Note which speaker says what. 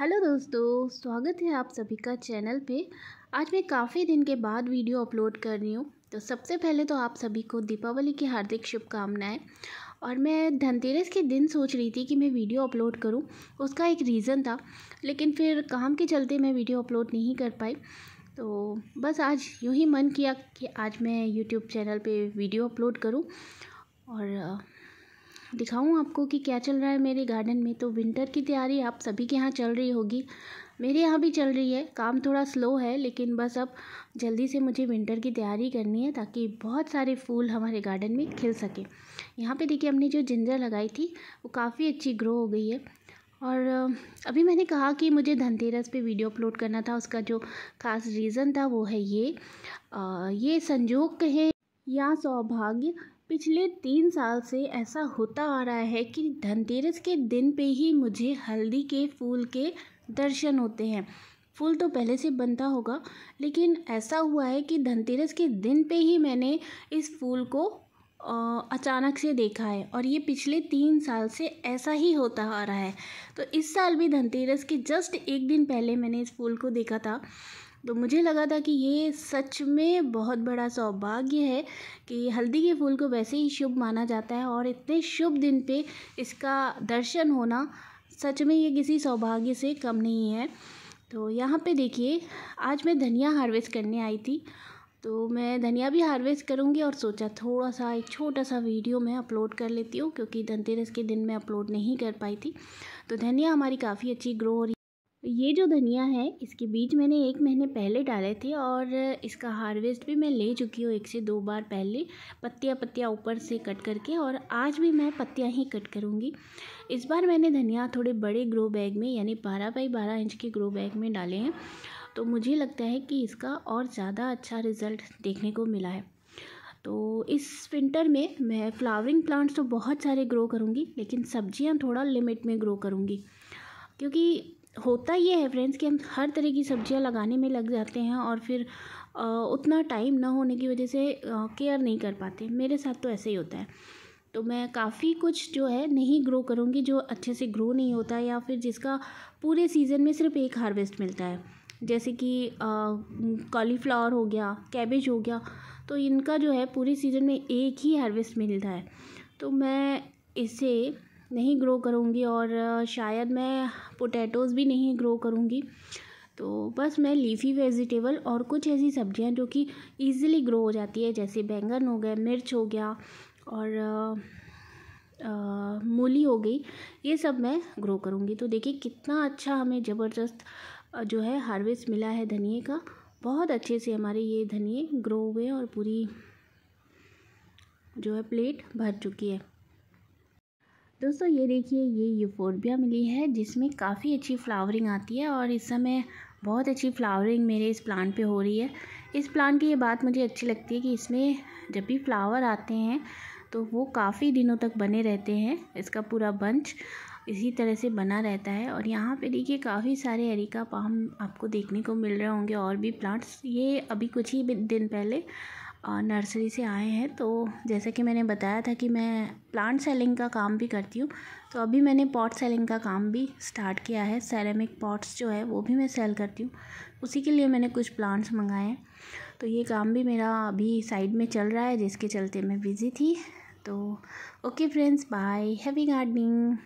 Speaker 1: hello दोस्तों स्वागत है आप सभी का चैनल पे आज मैं काफ़ी दिन के बाद वीडियो अपलोड कर रही हूँ तो सबसे पहले तो आप सभी को दीपावली की हार्दिक शुभकामनाएं और मैं धनतेरस के दिन सोच रही थी कि मैं वीडियो अपलोड करूँ उसका एक रीज़न था लेकिन फिर काम के चलते मैं वीडियो अपलोड नहीं कर पाई तो बस आज यूँ ही मन किया कि आज मैं यूट्यूब चैनल पर वीडियो अपलोड करूँ और दिखाऊँ आपको कि क्या चल रहा है मेरे गार्डन में तो विंटर की तैयारी आप सभी के यहाँ चल रही होगी मेरे यहाँ भी चल रही है काम थोड़ा स्लो है लेकिन बस अब जल्दी से मुझे विंटर की तैयारी करनी है ताकि बहुत सारे फूल हमारे गार्डन में खिल सकें यहाँ पे देखिए हमने जो जिंजर लगाई थी वो काफ़ी अच्छी ग्रो हो गई है और अभी मैंने कहा कि मुझे धनतेरस पे वीडियो अपलोड करना था उसका जो खास रीज़न था वो है ये आ, ये संजोग कहें या सौभाग्य पिछले तीन साल से ऐसा होता आ रहा है कि धनतेरस के दिन पे ही मुझे हल्दी के फूल के दर्शन होते हैं फूल तो पहले से बनता होगा लेकिन ऐसा हुआ है कि धनतेरस के दिन पे ही मैंने इस फूल को अचानक से देखा है और ये पिछले तीन साल से ऐसा ही होता आ रहा है तो इस साल भी धनतेरस के जस्ट एक दिन पहले मैंने इस फूल को देखा था तो मुझे लगा था कि ये सच में बहुत बड़ा सौभाग्य है कि हल्दी के फूल को वैसे ही शुभ माना जाता है और इतने शुभ दिन पे इसका दर्शन होना सच में ये किसी सौभाग्य से कम नहीं है तो यहाँ पे देखिए आज मैं धनिया हार्वेस्ट करने आई थी तो मैं धनिया भी हार्वेस्ट करूँगी और सोचा थोड़ा सा एक छोटा सा वीडियो मैं अपलोड कर लेती हूँ क्योंकि धनतेरस के दिन मैं अपलोड नहीं कर पाई थी तो धनिया हमारी काफ़ी अच्छी ग्रो हो रही ये जो धनिया है इसके बीज मैंने एक महीने पहले डाले थे और इसका हार्वेस्ट भी मैं ले चुकी हूँ एक से दो बार पहले पत्तियाँ पत्तियाँ ऊपर से कट करके और आज भी मैं पत्तियाँ ही कट करूँगी इस बार मैंने धनिया थोड़े बड़े ग्रो बैग में यानी बारह बाई बारह इंच के ग्रो बैग में डाले हैं तो मुझे लगता है कि इसका और ज़्यादा अच्छा रिज़ल्ट देखने को मिला है तो इस विंटर में मैं फ्लावरिंग प्लांट्स तो बहुत सारे ग्रो करूँगी लेकिन सब्जियाँ थोड़ा लिमिट में ग्रो करूँगी क्योंकि होता ये है फ्रेंड्स कि हम हर तरह की सब्जियां लगाने में लग जाते हैं और फिर उतना टाइम ना होने की वजह से केयर नहीं कर पाते मेरे साथ तो ऐसे ही होता है तो मैं काफ़ी कुछ जो है नहीं ग्रो करूँगी जो अच्छे से ग्रो नहीं होता या फिर जिसका पूरे सीज़न में सिर्फ एक हार्वेस्ट मिलता है जैसे कि कॉलीफ्लावर हो गया कैबेज हो गया तो इनका जो है पूरे सीज़न में एक ही हार्वेस्ट मिलता है तो मैं इसे नहीं ग्रो करूँगी और शायद मैं पोटैटोज़ भी नहीं ग्रो करूँगी तो बस मैं लीफी वेजिटेबल और कुछ ऐसी सब्जियाँ जो कि ईज़िली ग्रो हो जाती है जैसे बैंगन हो गया मिर्च हो गया और मूली हो गई ये सब मैं ग्रो करूँगी तो देखिए कितना अच्छा हमें ज़बरदस्त जो है हार्वेस्ट मिला है धनिए का बहुत अच्छे से हमारे ये धनिए ग्रो हुए और पूरी जो है प्लेट भर चुकी है दोस्तों ये देखिए ये यूफोरबिया मिली है जिसमें काफ़ी अच्छी फ्लावरिंग आती है और इस समय बहुत अच्छी फ्लावरिंग मेरे इस प्लांट पे हो रही है इस प्लांट की ये बात मुझे अच्छी लगती है कि इसमें जब भी फ्लावर आते हैं तो वो काफ़ी दिनों तक बने रहते हैं इसका पूरा बंच इसी तरह से बना रहता है और यहाँ पे देखिए काफ़ी सारे एरिका पाम आपको देखने को मिल रहे होंगे और भी प्लांट्स ये अभी कुछ ही दिन पहले नर्सरी से आए हैं तो जैसे कि मैंने बताया था कि मैं प्लांट सेलिंग का काम भी करती हूँ तो अभी मैंने पॉट सेलिंग का काम भी स्टार्ट किया है सेरेमिक पॉट्स जो है वो भी मैं सेल करती हूँ उसी के लिए मैंने कुछ प्लांट्स मंगाए हैं तो ये काम भी मेरा अभी साइड में चल रहा है जिसके चलते मैं बिज़ी थी तो okay friends bye heavy gardening